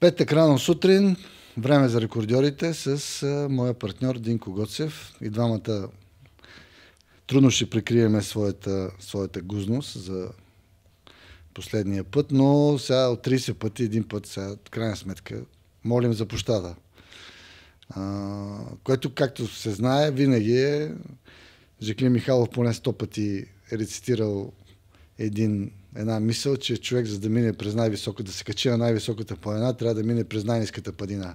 Петък рано сутрин, време за рекордьорите с а, моя партньор Динко Гоцев. И двамата трудно ще прикриеме своята, своята гузност за последния път, но сега от 30 пъти, един път, сега, от крайна сметка, молим за пощада. А, което, както се знае, винаги е Жекли Михайлов поне 100 пъти е рецитирал един, една мисъл, че човек за да мине през най високата да се качи на най-високата планина, трябва да мине през най-низката падина.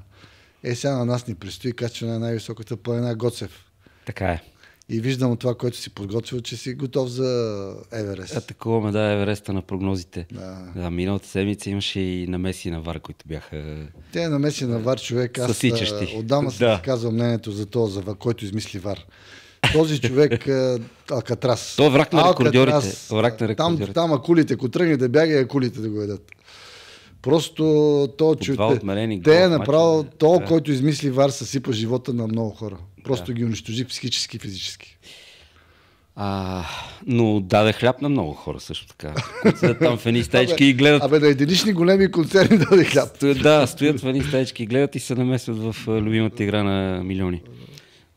Е, сега на нас ни предстои качване на най-високата планина Гоцев. Така е. И виждам това, което си подготвил, че си готов за Еверест. Атакуваме, да, Евереста на прогнозите. Да. да миналата седмица имаше и намеси на ВАР, които бяха... Те намеси на ВАР, човек, аз Съсичащи. отдавна да. да. казвам мнението за този, за който измисли ВАР. Този човек е, Алкатрас. Той е враг на рекордьорите. Враг на Там, там акулите, ако тръгне да бяга, акулите да го едат. Просто то, че те е направил то, да. който измисли вар, съсипа живота на много хора. Просто да. ги унищожи психически, и физически. А, но даде хляб на много хора също така. Стоят там в едни стаечки и гледат. Абе, на единични големи концерни даде хляб. Стоят, да, стоят в едни стаечки и гледат и се намесват в е, любимата игра на милиони.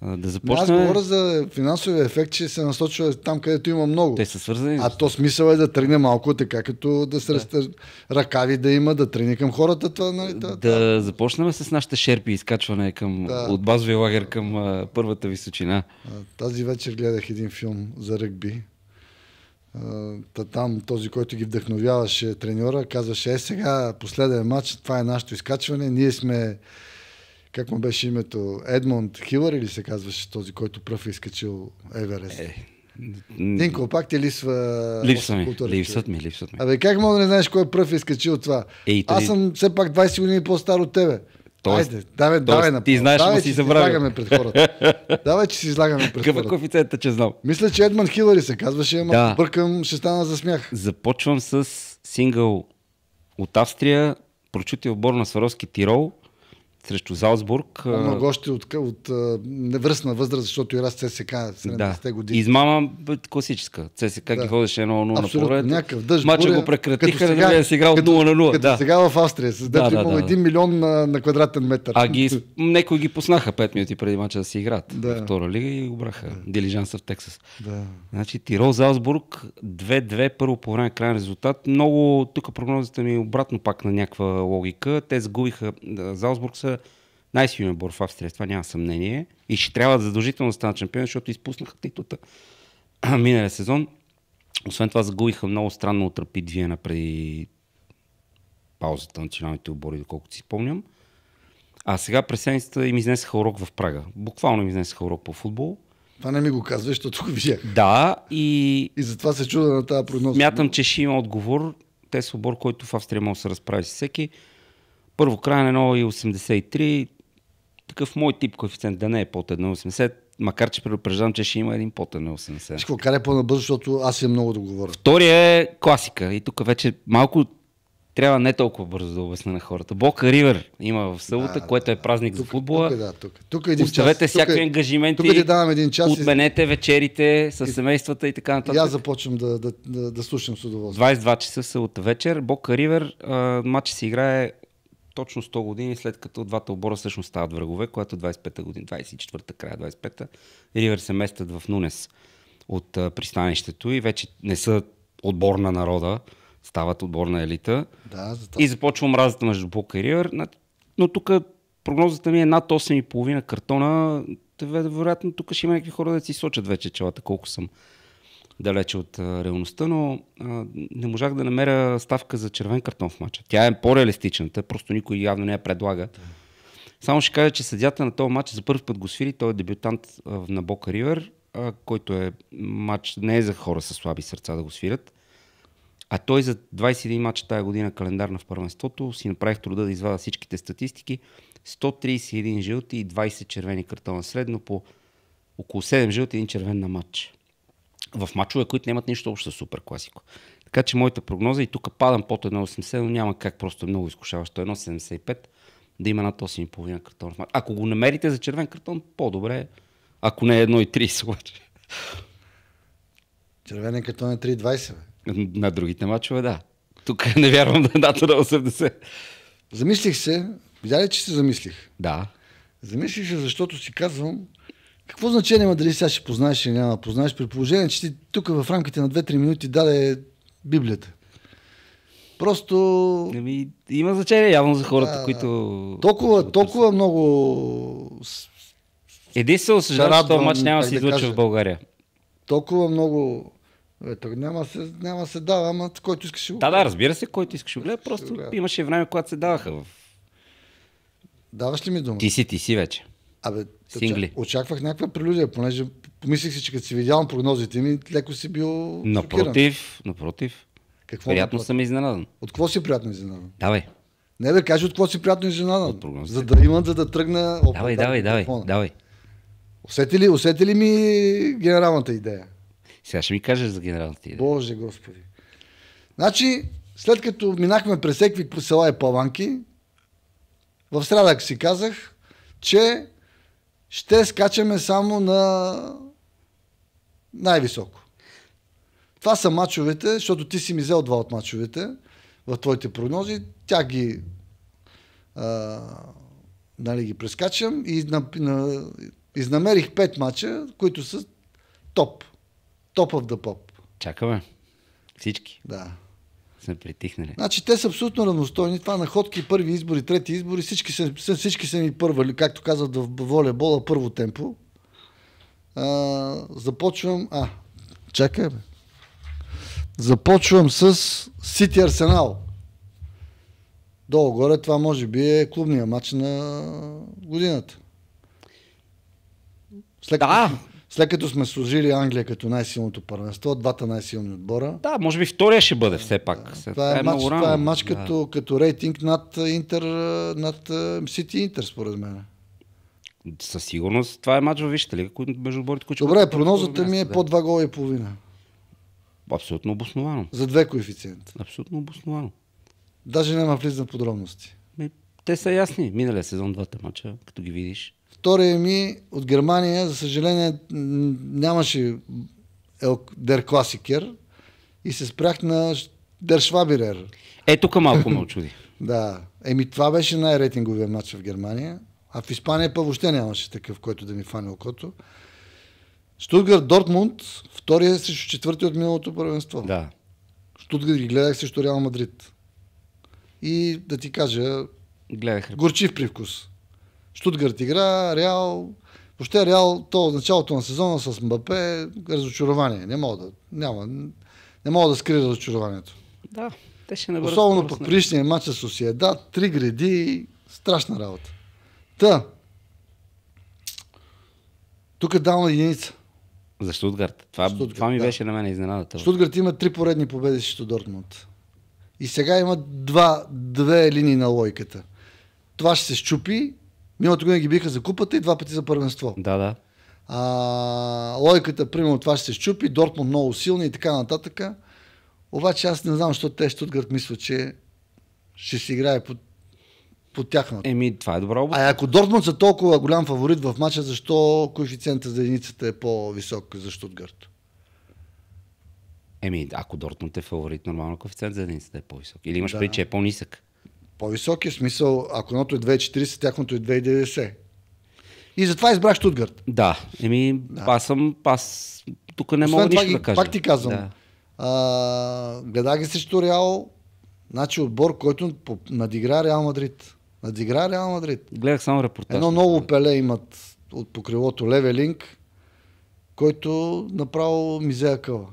Да започнем. Аз говоря за финансовия ефект, че се насочва там, където има много. Те са свързани. А то смисъл е да тръгне малко така, като да се да. Разтър... ръкави да има, да тръгне към хората. Това, нали, да, да, да започнем с нашите шерпи изкачване към, да. от базовия лагер към а, първата височина. Тази вечер гледах един филм за ръгби. Та там този, който ги вдъхновяваше треньора, казваше, е сега последен матч, това е нашето изкачване, ние сме как му беше името? Едмонд Хилър или се казваше този, който пръв е изкачил Еверест? Е, е. Динко, пак ти липсва липсва ми, липсват ми, липсват ми. Абе, как мога да не знаеш кой е пръв е изкачил това? Ей, Аз съм все пак 20 години по-стар от тебе. Тоест, Айде, давай, тоест, давай, направо. ти знаеш, давай, че си излагаме пред хората. давай, че си излагаме пред Какъв е хората. коефициента, че знам? Мисля, че Едман Хилари се казваше, ама да. бъркам, ще стана за смях. Започвам с сингъл от Австрия, прочути отбор на Сваровски Тирол – срещу Залсбург. Много още от, от, от невръстна възраст, защото и раз ЦСК 70-те да. години. Измама класическа. ЦСК да. ги ходеше 1-0 на поред. някакъв дъжд. Мача го прекратиха, нали, сега, да си играл 0 на 0. Като да. сега в Австрия, с да, да, да, 1 милион на, на, квадратен метър. А ги, някои ги поснаха 5 минути преди мача да си играят. Да. Във втора лига и го браха. Да. Дилижанса в Тексас. Да. Значи Тирол Залсбург 2-2 първо по време крайен резултат. Много тук прогнозите ми е обратно пак на някаква логика. Те загубиха. Залсбург са най-силен отбор в Австрия, това няма съмнение. И ще трябва задължително да станат шампион, защото изпуснаха титута миналия сезон. Освен това загубиха много странно от Рапид Виена преди паузата на националните отбори, доколкото си спомням. А сега през седмицата им изнесаха урок в Прага. Буквално им изнесаха урок по футбол. Това не ми го казва, защото тук видях. Да, и... И затова се чуда на тази прогноза. Мятам, че ще има отговор. Те са отбор, който в Австрия може да се разправи с всеки. Първо края на 1,83, такъв мой тип коефициент да не е под 1,80, макар че предупреждавам, че ще има един под 1,80. Ще го карай по-набързо, защото аз имам много да говоря. Втория е класика и тук вече малко трябва не толкова бързо да обясня на хората. Бока Ривер има в събота, да, което е празник тук, за футбола. Тук, е, да, тук. тук е един Оставете всякакви тук, е- ангажименти. Тук давам един час. Отменете и... вечерите с семействата и така нататък. И аз започвам да, да, да, да слушам с удоволствие. 22 часа в събота вечер. Бока Ривер, матч се играе точно 100 години след като двата обора всъщност стават врагове, когато 25-та е година, 24-та, края 25-та, Ривер се местят в Нунес от пристанището и вече не са отбор на народа, стават отбор на елита. Да, зато... И започва мразата между Бока и Ривер. Но тук прогнозата ми е над 8,5 картона. Вероятно тук ще има някакви хора да си сочат вече челата, колко съм далече от реалността, но а, не можах да намеря ставка за червен картон в мача. Тя е по-реалистичната, просто никой явно не я предлага. Само ще кажа, че съдята на този матч за първ път го свири. Той е дебютант на Бока Ривер, който е матч не е за хора с слаби сърца да го свирят. А той за 21 мача тази година календарна в първенството си направих труда да извада всичките статистики. 131 жълти и 20 червени картона средно по около 7 жълти и 1 червен на матч в мачове, които нямат нищо общо с Супер Класико. Така че моята прогноза и тук падам под 1,80, но няма как, просто е много изкушаващо. 1,75 да има над 8,5 картон. Ако го намерите за червен картон, по-добре, е, ако не е 1,30 обаче. Червен картон е 3,20. На другите мачове, да. Тук не вярвам да дата на 80. Замислих се, видя ли, че се замислих? Да. Замислих се, защото си казвам, какво значение има дали сега ще познаеш или няма да познаеш, при положение, че ти тук в рамките на 2-3 минути даде Библията. Просто... Ами, има значение явно за хората, а, които... Толкова, толкова много... Единствено съжалявам, че този матч няма да се излъчва в България. Толкова много... Ето, няма се, няма се дава, ама който искаш го Да, да, разбира се, който искаш. го гледа, просто имаше време, когато се даваха. Даваш ли ми дума? Ти си, ти си вече. Абе, Сингли. очаквах някаква прелюдия, понеже помислих си, че като си видял прогнозите ми, леко си бил Напротив, шокиран. напротив. Какво приятно напротив? съм изненадан. От какво си приятно изненадан? Давай. Не бе, кажи от какво си приятно изненадан. За да имат за да тръгна... Опа, давай, давай, давай, давай. Усети ли, усети ли ми генералната идея? Сега ще ми кажеш за генералната идея. Боже господи. Значи, след като минахме през всеки села и паланки, в среда си казах, че ще скачаме само на най-високо. Това са мачовете, защото ти си ми взел два от мачовете в твоите прогнози. Тя ги а, нали, ги прескачам и на, на, изнамерих пет мача, които са топ. Топ of the pop. Чакаме. Всички. Да са притихнали. Значи те са абсолютно равностойни. Това находки, първи избори, трети избори, всички са, всички са ми първа, както казват в волейбола, първо темпо. А, започвам... А, чакай бе. Започвам с Сити Арсенал. Долу-горе това може би е клубния матч на годината. След да, след като сме служили Англия като най-силното първенство, двата най-силни отбора. Да, може би втория ще бъде все пак. Да, това, е, е матч, това е матч да. като, като рейтинг над, Интер, над е, Сити Интер, според мен. Със сигурност това е матч във вижте ли, между отборите, които Добре, прогнозата ми е да. по два гола и половина. Абсолютно обосновано. За две коефициента. Абсолютно обосновано. Даже няма влиза в подробности те са ясни. Миналия сезон двата мача, като ги видиш. Втория ми от Германия, за съжаление, нямаше Дер Класикер и се спрях на Дер Швабирер. Е, тук малко ме очуди. да. Еми, това беше най-рейтинговия матч в Германия. А в Испания пък въобще нямаше такъв, който да ми фане окото. Штутгар Дортмунд, втория срещу четвърти от миналото първенство. Да. Штутгар ги гледах срещу Реал Мадрид. И да ти кажа, Гледах. Горчив привкус. Штутгарт игра, Реал. Въобще Реал, то от началото на сезона с МБП е разочарование. Не мога да, няма, не мога да скрия разочарованието. Да, те ще набърят. Особено пък нали? предишния матч с Осиеда, три гради, страшна работа. Та, тук е давам единица. За Штутгарт. Това, Штутгарт, това ми да. беше на мен изненадата. Штутгарт има три поредни победи с Штутгарт. И сега има два, две линии на лойката това ще се щупи. Миналата година ги биха за купата и два пъти за първенство. Да, да. А, логиката, примерно, това ще се щупи, Дортмунд много силни и така нататък. Обаче аз не знам, защо те Штутгарт мисля, че ще се играе по, по тяхната. Еми, това е добра А ако Дортмунд са толкова голям фаворит в мача, защо коефициента за единицата е по-висок за Штутгарт? Еми, ако Дортмунд е фаворит, нормално коефициент за единицата е по-висок. Или имаш да. преди, че е по-нисък? По-високи, в е смисъл, ако едното е 2,40, тяхното е 2,90. И затова избрах Штутгарт. Да, еми, да. аз съм, аз тук не Освен мога нищо да кажа. Пак ти казвам, да. а, гледах ги срещу Реал, значи отбор, който надигра Реал Мадрид. Надигра Реал Мадрид. Гледах само репортаж. Едно много пеле имат от покрилото Левелинг, който направо мизея къва.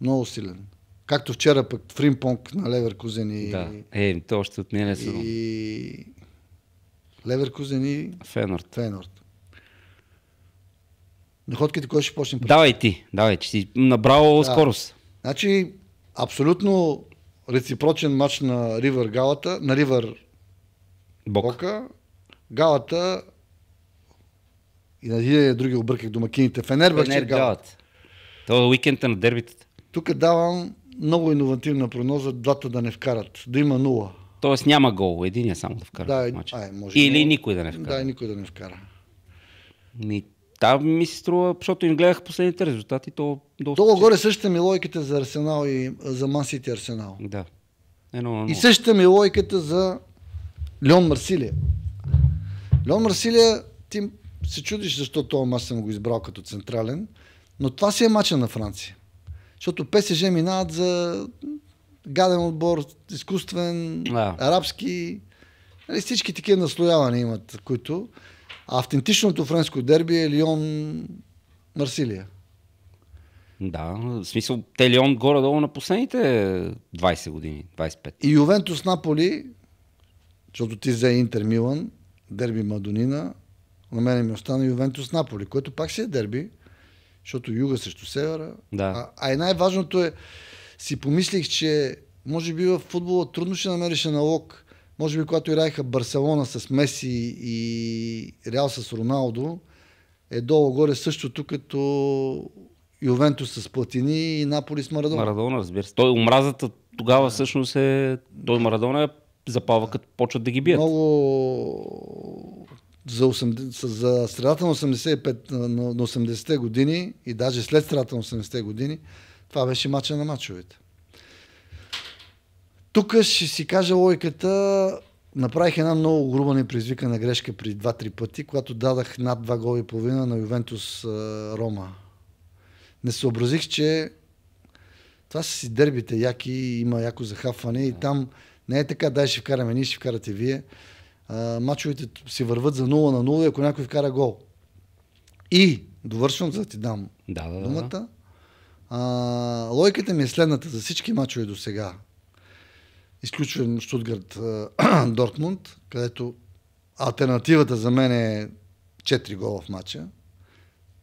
Много силен. Както вчера пък фримпонг на на Леверкузен и... Да, е, то още от миналия сезон. Е и... Леверкузен и... Фенорд. Фенорд. Находките, кой ще почнем Давай ти, давай, че си набрал да. скорост. Значи, абсолютно реципрочен матч на Ривър Галата, на Ривър Бок. Бока. Галата и на един други обърках домакините. Фенербахче е Фенер Галата. Това е уикенда на дербитата. Тук давам много иновативна прогноза, двата да не вкарат, да има нула. Тоест няма гол, един е само да вкара. Да, е, мача. Ай, е, може Или много... никой да не вкара. Да, никой да не вкара. Ми, там ми се струва, защото им гледах последните резултати, то доста... Долу горе същата ми логиката за Арсенал и за Мансити Арсенал. Да. Едно, едно. И същата ми логиката за Леон Марсилия. Леон Марсилия, ти се чудиш защо този мач съм го избрал като централен, но това си е мача на Франция. Защото ПСЖ минават за гаден отбор, изкуствен, да. арабски. Нали, всички такива наслоявания имат, които. А автентичното френско дерби е Лион Марсилия. Да, в смисъл те Лион горе-долу на последните 20 години, 25. И Ювентус Наполи, защото ти взе Интер Милан, дерби Мадонина, на мене ми остана Ювентус Наполи, което пак си е дерби. Защото юга срещу севера. Да. А, а и най-важното е, си помислих, че може би в футбола трудно ще намериш аналог. Може би когато играеха Барселона с Меси и Реал с Роналдо, е долу-горе същото като Ювентус с Платини и Наполи с Марадона. Марадона, разбира се. Той омразата тогава да. всъщност е... Той Марадона е запава, да. като почват да ги бият. Много за, 80, за средата на, 85, на 80-те години и даже след средата на 80-те години, това беше мача на мачовете. Тук ще си кажа логиката, направих една много груба непризвикана грешка при 2-3 пъти, когато дадах над 2 гола и половина на Ювентус Рома. Не съобразих, че това са си дербите яки, има яко захапване и там не е така, дай ще вкараме ние, ще вкарате вие мачовете си върват за 0 на 0 и ако някой вкара гол. И, довършвам, за да ти дам да, да, думата, А, логиката ми е следната за всички мачове до сега. Изключвам Штутгарт Дортмунд, където альтернативата за мен е 4 гола в матча.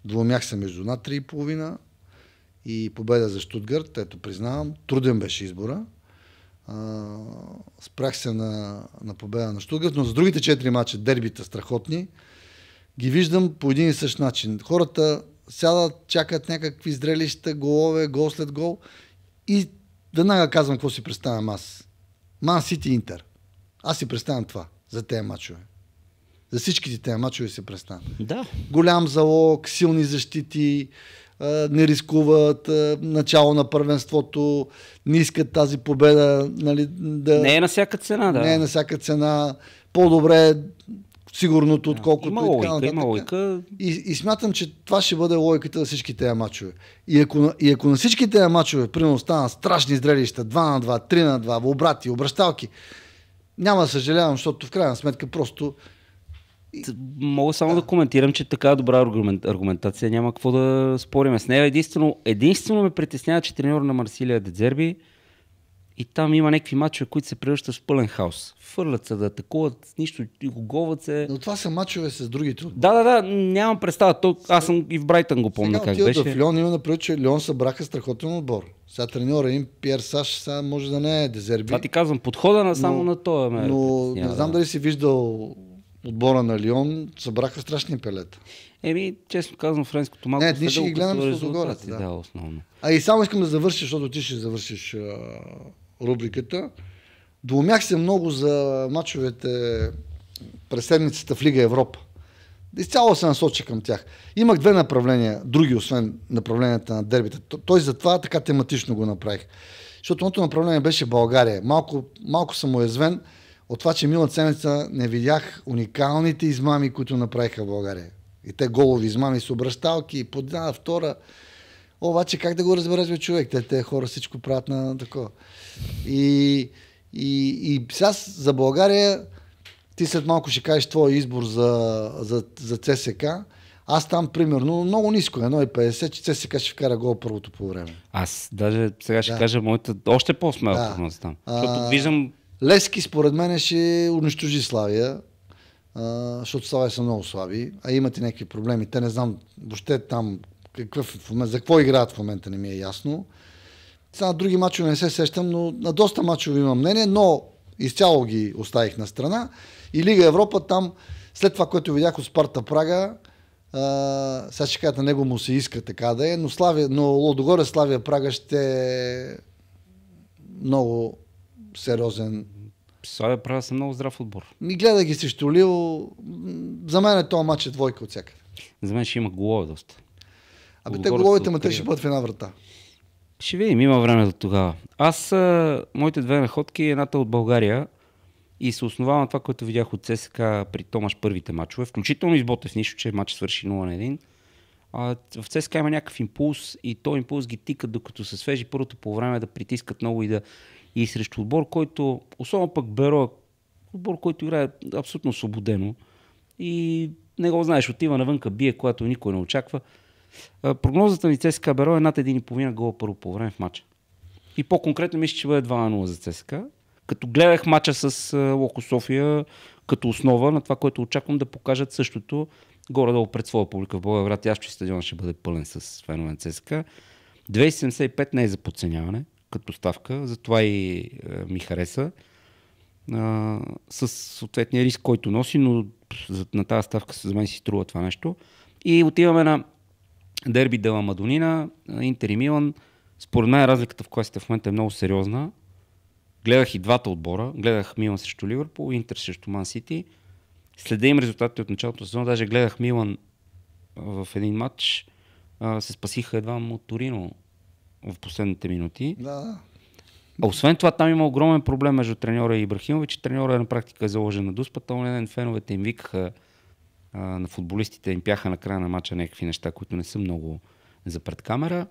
Двумях се между над 3,5 и победа за Штутгарт, ето признавам. Труден беше избора. А, спрях се на, на победа на Штутгарт, но за другите четири мача, дербита страхотни, ги виждам по един и същ начин. Хората сядат, чакат някакви зрелища, голове, гол след гол и веднага казвам какво си представям аз. Ман Сити Интер. Аз си представям това за тези мачове. За всичките тези мачове си представям. Да. Голям залог, силни защити, не рискуват, начало на първенството, не искат тази победа. Нали, да... Не е на всяка цена, да. Не е на всяка цена. По-добре е сигурното, отколкото има логика, и така Има логика. И, и смятам, че това ще бъде логиката на всички тези мачове. И ако, и ако на всички тези мачове, примерно, станат страшни зрелища, 2 на 2, 3 на 2, обрати, обращалки, няма да съжалявам, защото в крайна сметка просто Мога само да. да коментирам, че така добра аргумент, аргументация няма какво да спориме с нея. Единствено, единствено ме притеснява, че треньор на Марсилия е Дедзерби и там има някакви мачове, които се превръщат в пълен хаос. Фърлят се да атакуват, нищо, оговат се. Но това са мачове с другите. Да, да, да, нямам представа. То, аз съм и в Брайтън го помня как беше. В Лион има напред, че Лион събраха страхотен отбор. Сега треньора им, Пьер Саш, сега може да не е дезерби. Това ти казвам, подхода на само но, на това. Ме но не знам дали си виждал отбора на Лион събраха страшни пелета. Еми, честно казвам, френското малко. Не, ние ще ги гледаме с Да. да, основно. А и само искам да завършиш, защото ти ще завършиш а, рубриката. Доумях се много за мачовете през седмицата в Лига Европа. Изцяло се насочи към тях. Имах две направления, други, освен направленията на дербите. Той затова така тематично го направих. Защото моето направление беше България. Малко, малко съм уязвен от това, че миналата седмица не видях уникалните измами, които направиха в България. И те голови измами с обращалки, под една, втора. Обаче как да го разбереш, бе, човек? Те, те хора всичко правят на такова. И, и, и сега за България ти след малко ще кажеш твой избор за, за, за ЦСК. Аз там, примерно, много ниско, 1,50, че ЦСК ще вкара гол първото по време. Аз даже сега ще да. кажа моята още по-смела да. прогноза там. Защото а... виждам Лески според мен ще унищожи Славия, защото Славия са много слаби, а имат и някакви проблеми. Те не знам въобще там какъв, за какво играят в момента, не ми е ясно. Сега други мачове не се сещам, но на доста мачове имам мнение, но изцяло ги оставих на страна. И Лига Европа там, след това, което видях от Спарта Прага, сега ще кажа, на него му се иска така да е, но, Славия, но Лодогоре Славия Прага ще е много сериозен. Славя правя се много здрав отбор. Ми гледа ги срещу Лил. За мен е този матч е двойка от всяка. За мен ще има голове доста. Абе те головите ме те ще бъдат в една врата. Ще видим, има време до тогава. Аз, моите две находки, едната от България и се основава на това, което видях от ЦСКА при Томаш първите мачове, включително и с Ботев, нищо, че матч свърши 0 на 1. А, в ЦСКА има някакъв импулс и то импулс ги тика, докато са свежи първото по време да притискат много и да и срещу отбор, който, особено пък Беро, отбор, който играе абсолютно свободено и не го знаеш, отива навънка, бие, когато никой не очаква. Прогнозата ми ЦСКА Беро е над 1,5 гола първо по време в матча. И по-конкретно мисля, че бъде 2-0 за ЦСКА. Като гледах мача с Локо София като основа на това, което очаквам да покажат същото горе-долу пред своя публика в България. Аз, че стадион ще бъде пълен с фенове на ЦСКА. 2,75 не е за подценяване като ставка, затова и е, ми хареса. А, с съответния риск, който носи, но на тази ставка за мен си струва това нещо. И отиваме на Дерби Дела Мадонина, Интер и Милан. Според мен разликата в класите в момента е много сериозна. Гледах и двата отбора. Гледах Милан срещу Ливърпул, Интер срещу Ман Сити. Следя им резултатите от началото на сезона. Даже гледах Милан в един матч. А, се спасиха едва от Торино в последните минути. Да. А освен това, там има огромен проблем между треньора и Ибрахимович. Треньора на практика е заложен на дуспата. Онлайн ден феновете им викаха а, на футболистите, им пяха на края на мача някакви неща, които не са много за пред камера.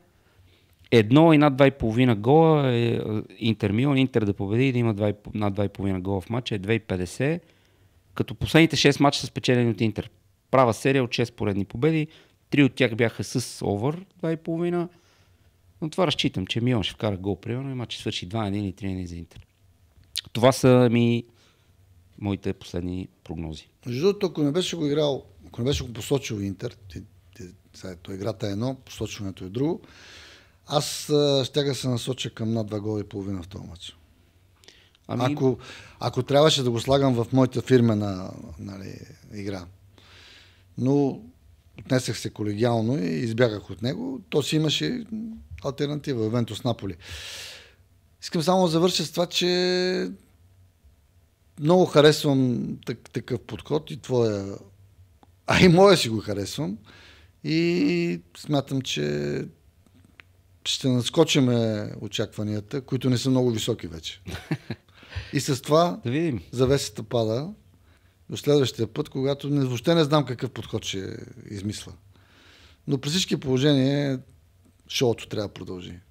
Едно и над 2,5 гола е, е Интер Милан, Интер да победи и да има 2, над 2,5 гола в мача е 2,50, като последните 6 мача са спечелени от Интер. Права серия от 6 поредни победи, три от тях бяха с овър 2,5, но това разчитам, че Милан ще вкара гол, примерно, и че свърши 2-1 и 3-1 за Интер. Това са ми моите последни прогнози. Между другото, ако не беше го играл, ако не беше го посочил Интер, то играта е едно, посочването е друго, аз ще се насоча към над 2 гола и половина в този матч. Ами... Ако, ако трябваше да го слагам в моята фирмена нали, игра. Но отнесах се колегиално и избягах от него. То си имаше альтернатива, Вентус Наполи. Искам само да завърша с това, че много харесвам так- такъв подход и твоя, а и моя си го харесвам. И смятам, че ще надскочиме очакванията, които не са много високи вече. И с това да видим. завесата пада до следващия път, когато не, въобще не знам какъв подход ще измисля. Но при всички положения шоуто трябва да продължи.